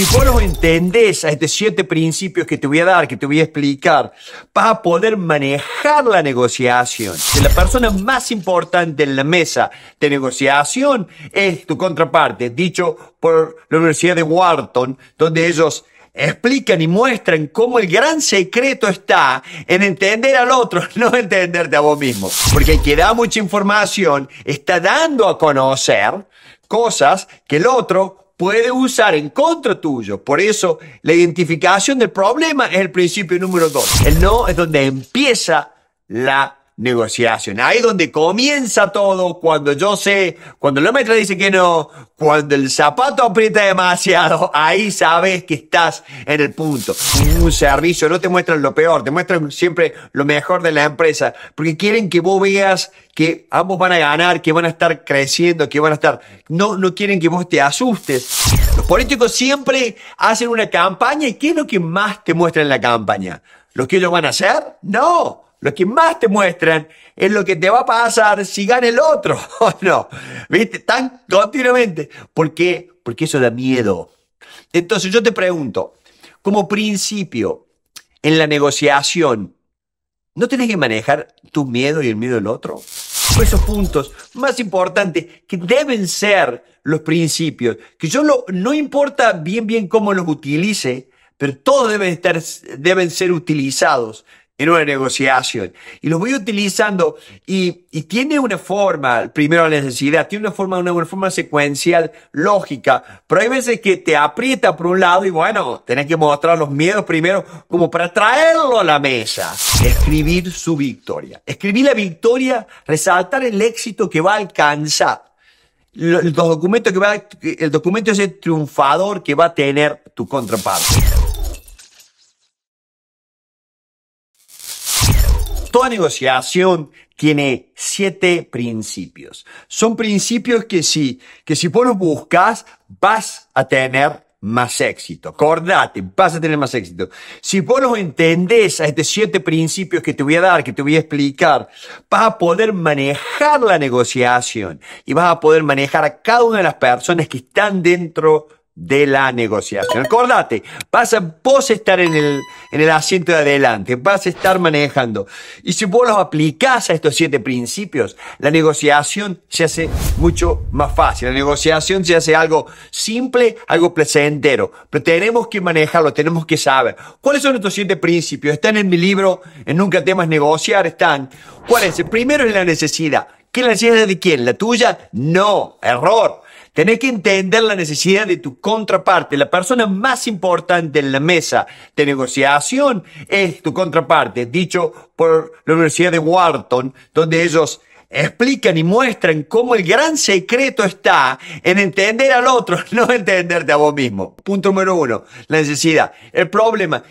Si vos no entendés a estos siete principios que te voy a dar, que te voy a explicar, para poder manejar la negociación. Que la persona más importante en la mesa de negociación es tu contraparte, dicho por la Universidad de Wharton, donde ellos explican y muestran cómo el gran secreto está en entender al otro, no entenderte a vos mismo. Porque el que da mucha información está dando a conocer cosas que el otro puede usar en contra tuyo. Por eso, la identificación del problema es el principio número dos. El no es donde empieza la negociación. Ahí donde comienza todo, cuando yo sé, cuando el maestra dice que no, cuando el zapato aprieta demasiado, ahí sabes que estás en el punto. Un servicio no te muestran lo peor, te muestran siempre lo mejor de la empresa, porque quieren que vos veas que ambos van a ganar, que van a estar creciendo, que van a estar... No, no quieren que vos te asustes. Los políticos siempre hacen una campaña y ¿qué es lo que más te muestran en la campaña? ¿Lo que ellos van a hacer? No lo que más te muestran es lo que te va a pasar si gana el otro o no. ¿Viste? Tan continuamente. ¿Por qué? Porque eso da miedo. Entonces yo te pregunto, como principio, en la negociación, ¿no tenés que manejar tu miedo y el miedo del otro? Esos puntos más importantes que deben ser los principios, que yo no importa bien bien cómo los utilice, pero todos deben, estar, deben ser utilizados en una negociación. Y los voy utilizando y, y, tiene una forma, primero la necesidad, tiene una forma, una, una, forma secuencial, lógica, pero hay veces que te aprieta por un lado y bueno, tenés que mostrar los miedos primero como para traerlo a la mesa. Escribir su victoria. Escribir la victoria, resaltar el éxito que va a alcanzar. Los documentos que va, el documento es el triunfador que va a tener tu contraparte. toda negociación tiene siete principios. Son principios que si, que si vos los buscas, vas a tener más éxito. Acordate, vas a tener más éxito. Si vos los entendés a estos siete principios que te voy a dar, que te voy a explicar, vas a poder manejar la negociación y vas a poder manejar a cada una de las personas que están dentro de la negociación. Acordate, vas a vos estar en el, en el asiento de adelante, vas a estar manejando. Y si vos los aplicás a estos siete principios, la negociación se hace mucho más fácil. La negociación se hace algo simple, algo placentero. Pero tenemos que manejarlo, tenemos que saber. ¿Cuáles son estos siete principios? Están en mi libro, en Nunca temas negociar, están. ¿Cuál es? primero es la necesidad. ¿Qué es la necesidad de quién? ¿La tuya? No, error. Tenés que entender la necesidad de tu contraparte. La persona más importante en la mesa de negociación es tu contraparte, dicho por la Universidad de Wharton, donde ellos explican y muestran cómo el gran secreto está en entender al otro, no entenderte a vos mismo. Punto número uno, la necesidad. El problema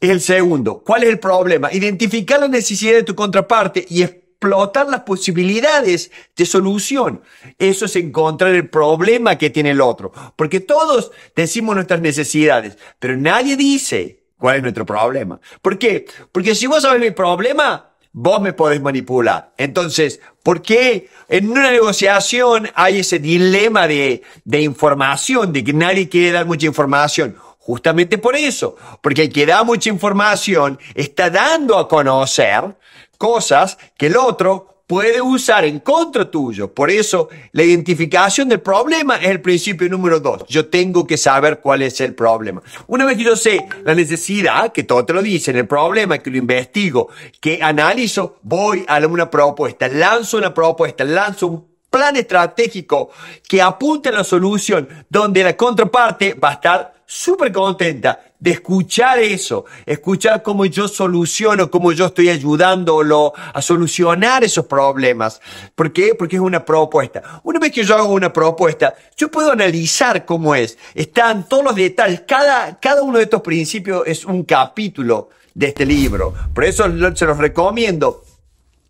el segundo. ¿Cuál es el problema? Identificar la necesidad de tu contraparte y explicar explotar las posibilidades de solución. Eso es encontrar el problema que tiene el otro. Porque todos decimos nuestras necesidades, pero nadie dice cuál es nuestro problema. ¿Por qué? Porque si vos sabes mi problema, vos me podés manipular. Entonces, ¿por qué en una negociación hay ese dilema de, de información, de que nadie quiere dar mucha información? Justamente por eso, porque el que da mucha información está dando a conocer cosas que el otro puede usar en contra tuyo. Por eso, la identificación del problema es el principio número dos. Yo tengo que saber cuál es el problema. Una vez que yo sé la necesidad, que todo te lo dicen, el problema, que lo investigo, que analizo, voy a una propuesta, lanzo una propuesta, lanzo un plan estratégico que apunte a la solución, donde la contraparte va a estar súper contenta de escuchar eso, escuchar cómo yo soluciono, cómo yo estoy ayudándolo a solucionar esos problemas. ¿Por qué? Porque es una propuesta. Una vez que yo hago una propuesta, yo puedo analizar cómo es. Están todos los detalles. Cada, cada uno de estos principios es un capítulo de este libro. Por eso se los recomiendo.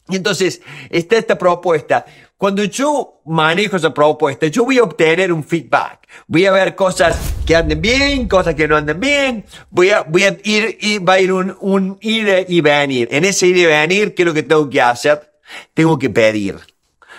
Y entonces está esta propuesta. Cuando yo manejo esa propuesta, yo voy a obtener un feedback. Voy a ver cosas que anden bien, cosas que no anden bien. Voy a, voy a ir, y va a ir un, un ir y venir. En ese ir y venir, ¿qué es lo que tengo que hacer? Tengo que pedir.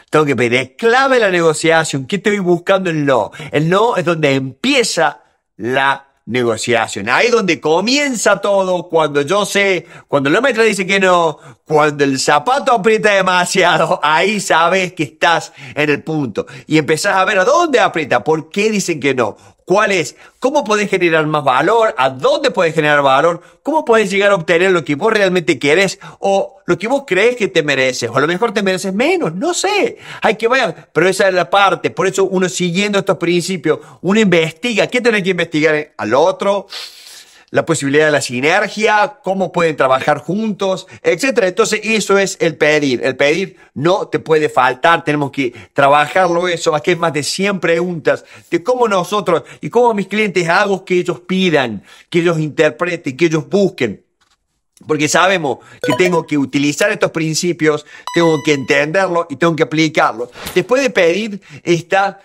Tengo que pedir. Es clave la negociación. ¿Qué estoy buscando en lo? El no es donde empieza la negociación. Ahí donde comienza todo, cuando yo sé, cuando el maestra dice que no, cuando el zapato aprieta demasiado, ahí sabes que estás en el punto. Y empezás a ver a dónde aprieta, por qué dicen que no, ¿Cuál es? ¿Cómo podés generar más valor? ¿A dónde podés generar valor? ¿Cómo puedes llegar a obtener lo que vos realmente quieres o lo que vos crees que te mereces? O a lo mejor te mereces menos, no sé. Hay que vaya. pero esa es la parte. Por eso uno siguiendo estos principios, uno investiga. ¿Qué tenés que investigar al otro? la posibilidad de la sinergia, cómo pueden trabajar juntos, etcétera. Entonces, eso es el pedir. El pedir no te puede faltar, tenemos que trabajarlo eso. Aquí es más de 100 preguntas de cómo nosotros y cómo mis clientes hago que ellos pidan, que ellos interpreten, que ellos busquen. Porque sabemos que tengo que utilizar estos principios, tengo que entenderlos y tengo que aplicarlos. Después de pedir está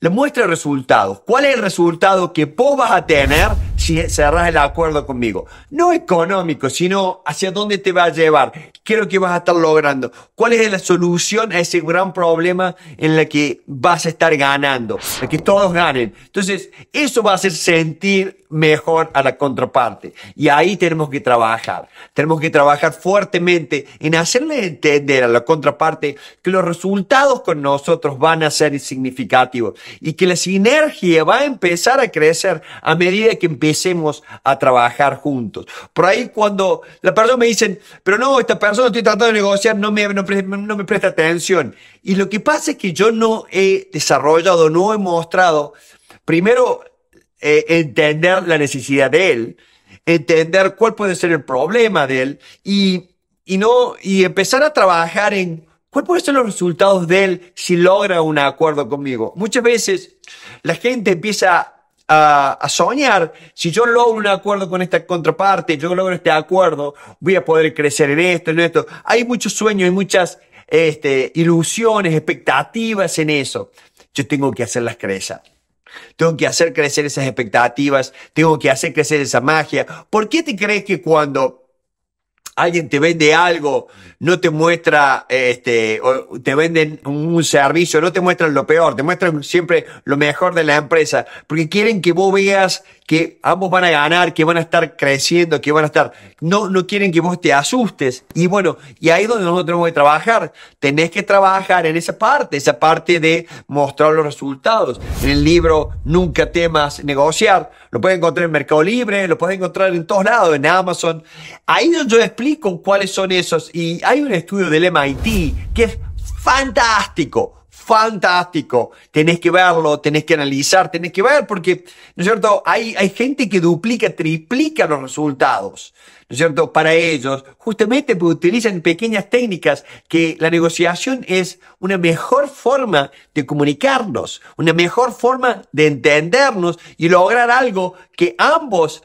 la muestra de resultados. ¿Cuál es el resultado que vos vas a tener si cerrás el acuerdo conmigo. No económico, sino hacia dónde te va a llevar, qué es lo que vas a estar logrando, cuál es la solución a ese gran problema en la que vas a estar ganando, a que todos ganen. Entonces, eso va a hacer sentir mejor a la contraparte. Y ahí tenemos que trabajar. Tenemos que trabajar fuertemente en hacerle entender a la contraparte que los resultados con nosotros van a ser significativos y que la sinergia va a empezar a crecer a medida que empezamos empecemos a trabajar juntos. Por ahí cuando la persona me dicen, pero no, esta persona estoy tratando de negociar, no me, no, me presta atención. Y lo que pasa es que yo no he desarrollado, no he mostrado, primero, eh, entender la necesidad de él, entender cuál puede ser el problema de él y, y no, y empezar a trabajar en cuáles pueden ser los resultados de él si logra un acuerdo conmigo. Muchas veces la gente empieza a, a, soñar. Si yo logro un acuerdo con esta contraparte, yo logro este acuerdo, voy a poder crecer en esto, en esto. Hay muchos sueños, hay muchas este, ilusiones, expectativas en eso. Yo tengo que hacerlas crecer. Tengo que hacer crecer esas expectativas, tengo que hacer crecer esa magia. ¿Por qué te crees que cuando alguien te vende algo, no te muestra, este, te venden un servicio, no te muestran lo peor, te muestran siempre lo mejor de la empresa, porque quieren que vos veas que ambos van a ganar, que van a estar creciendo, que van a estar, no, no quieren que vos te asustes. Y bueno, y ahí es donde nosotros tenemos que trabajar. Tenés que trabajar en esa parte, esa parte de mostrar los resultados. En el libro Nunca temas negociar, lo puedes encontrar en Mercado Libre, lo puedes encontrar en todos lados, en Amazon. Ahí donde yo explico con cuáles son esos y hay un estudio del MIT que es fantástico, fantástico. Tenés que verlo, tenés que analizar, tenés que ver porque, ¿no es cierto? Hay, hay gente que duplica, triplica los resultados. ¿no es cierto? Para ellos, justamente porque utilizan pequeñas técnicas que la negociación es una mejor forma de comunicarnos, una mejor forma de entendernos y lograr algo que ambos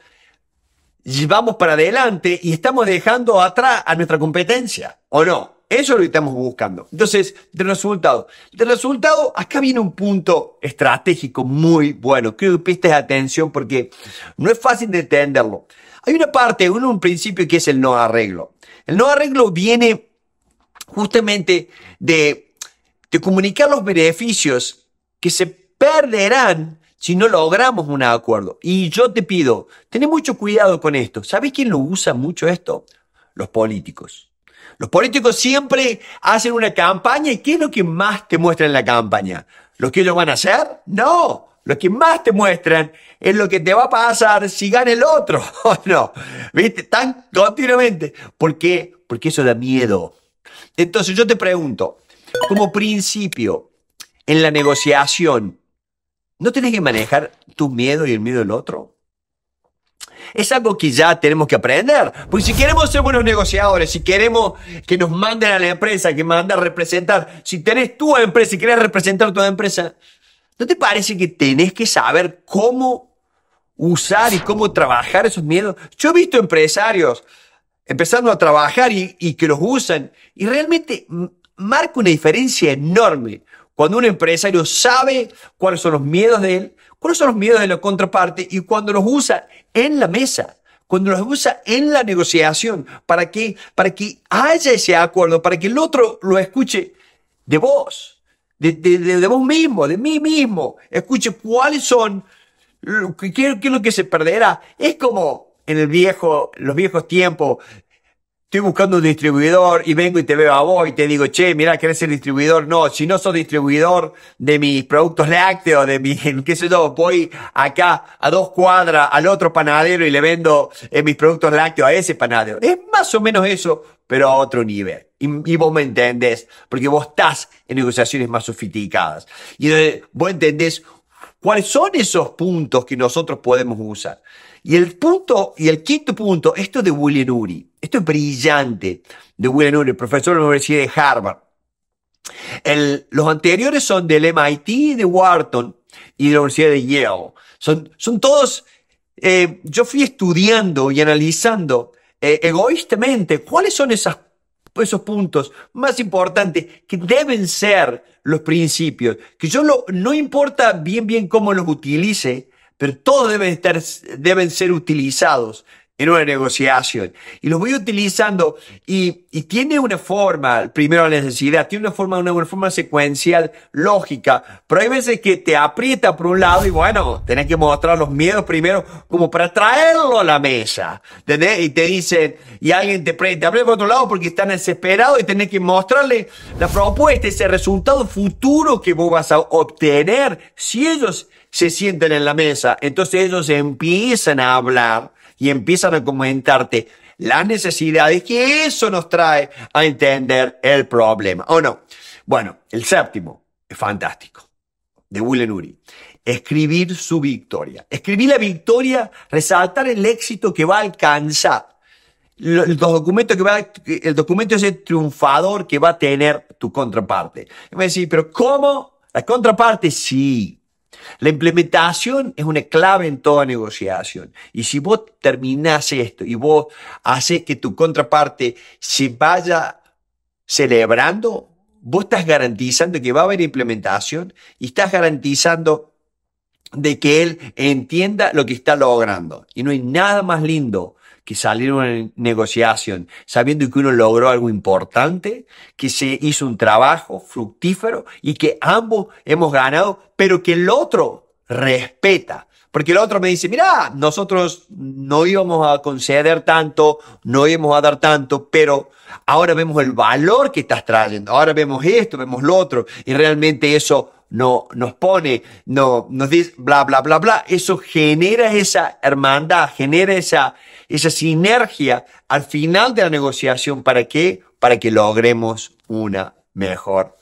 llevamos para adelante y estamos dejando atrás a nuestra competencia, ¿o no? Eso es lo que estamos buscando. Entonces, del resultado. Del resultado, acá viene un punto estratégico muy bueno. Creo que prestes atención porque no es fácil de entenderlo. Hay una parte, un principio que es el no arreglo. El no arreglo viene justamente de comunicar los beneficios que se perderán si no logramos un acuerdo. Y yo te pido, ten mucho cuidado con esto. ¿Sabes quién lo usa mucho esto? Los políticos. Los políticos siempre hacen una campaña y ¿qué es lo que más te muestran en la campaña? ¿Lo que ellos van a hacer? No. Lo que más te muestran es lo que te va a pasar si gana el otro. no? ¿Viste? Tan continuamente. ¿Por qué? Porque eso da miedo. Entonces yo te pregunto, como principio, en la negociación, ¿No tenés que manejar tu miedo y el miedo del otro? Es algo que ya tenemos que aprender. Porque si queremos ser buenos negociadores, si queremos que nos manden a la empresa, que manden a representar, si tenés tu empresa y querés representar tu empresa, ¿no te parece que tenés que saber cómo usar y cómo trabajar esos miedos? Yo he visto empresarios empezando a trabajar y, y que los usan y realmente marca una diferencia enorme cuando un empresario sabe cuáles son los miedos de él, cuáles son los miedos de la contraparte y cuando los usa en la mesa, cuando los usa en la negociación, para que, para que haya ese acuerdo, para que el otro lo escuche de vos, de, vos mismo, de mí mismo, escuche cuáles son, qué, es lo que se perderá. Es como en el viejo, los viejos tiempos estoy buscando un distribuidor y vengo y te veo a vos y te digo, che, mirá, querés ser distribuidor. No, si no sos distribuidor de mis productos lácteos, de mi, qué sé yo, voy acá a dos cuadras al otro panadero y le vendo eh, mis productos lácteos a ese panadero. Es más o menos eso, pero a otro nivel. y, vos me entendés, porque vos estás en negociaciones más sofisticadas. Y vos entendés cuáles son esos puntos que nosotros podemos usar. Y el punto, y el quinto punto, esto de William Uri, esto es brillante de William Uri, profesor de la Universidad de Harvard. El, los anteriores son del MIT, de Wharton y de la Universidad de Yale. Son, son todos, eh, yo fui estudiando y analizando eh, egoístamente cuáles son esas, esos puntos más importantes que deben ser los principios, que yo no importa bien bien cómo los utilice, pero todos deben, estar, deben ser utilizados en una negociación. Y los voy utilizando y, y, tiene una forma, primero la necesidad, tiene una forma, una, una, forma secuencial, lógica, pero hay veces que te aprieta por un lado y bueno, tenés que mostrar los miedos primero como para traerlo a la mesa. ¿Entendés? Y te dicen, y alguien te, te aprieta por otro lado porque están desesperados y tenés que mostrarle la propuesta, ese resultado futuro que vos vas a obtener si ellos se sienten en la mesa. Entonces ellos empiezan a hablar y empiezan a comentarte las necesidades que eso nos trae a entender el problema, ¿o no? Bueno, el séptimo es fantástico, de Willen Uri. Escribir su victoria. Escribir la victoria, resaltar el éxito que va a alcanzar. Los documentos que va, el documento es el triunfador que va a tener tu contraparte. me decís, pero ¿cómo? La contraparte, sí, la implementación es una clave en toda negociación. Y si vos terminás esto y vos haces que tu contraparte se vaya celebrando, vos estás garantizando que va a haber implementación y estás garantizando de que él entienda lo que está logrando. Y no hay nada más lindo que salieron en negociación sabiendo que uno logró algo importante, que se hizo un trabajo fructífero y que ambos hemos ganado, pero que el otro respeta. Porque el otro me dice, mira, nosotros no íbamos a conceder tanto, no íbamos a dar tanto, pero ahora vemos el valor que estás trayendo, ahora vemos esto, vemos lo otro, y realmente eso no, nos pone, no, nos dice bla, bla, bla, bla. Eso genera esa hermandad, genera esa, esa sinergia al final de la negociación. ¿Para qué? Para que logremos una mejor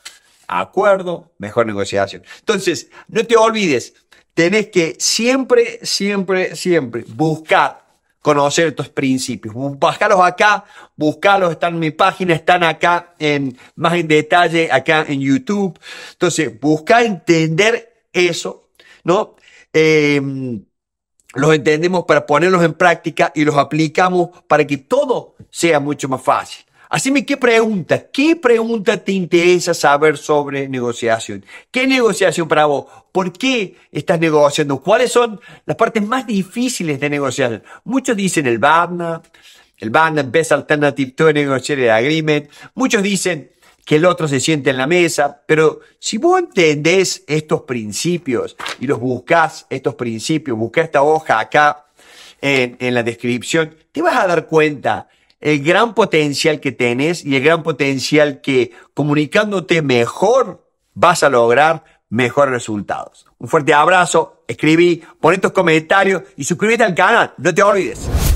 acuerdo, mejor negociación. Entonces, no te olvides, tenés que siempre, siempre, siempre buscar conocer estos principios. Bájalos acá, buscalos, están en mi página, están acá en más en detalle, acá en YouTube. Entonces, busca entender eso, ¿no? Em, los entendemos para ponerlos en práctica y los aplicamos para que todo sea mucho más fácil. Así que, ¿qué pregunta? ¿Qué pregunta te interesa saber sobre negociación? ¿Qué negociación para vos? ¿Por qué estás negociando? ¿Cuáles son las partes más difíciles de negociar? Muchos dicen el BANA. el BANA, Best Alternative to Negotiated Agreement. Muchos dicen que el otro se siente en la mesa, pero si vos entendés estos principios y los buscás, estos principios, buscá esta hoja acá en la descripción, te vas a dar cuenta el gran potencial que tenés y el gran potencial que comunicándote mejor vas a lograr mejores resultados. Un fuerte abrazo, escribí, pon tus comentarios y suscríbete al canal, no te olvides.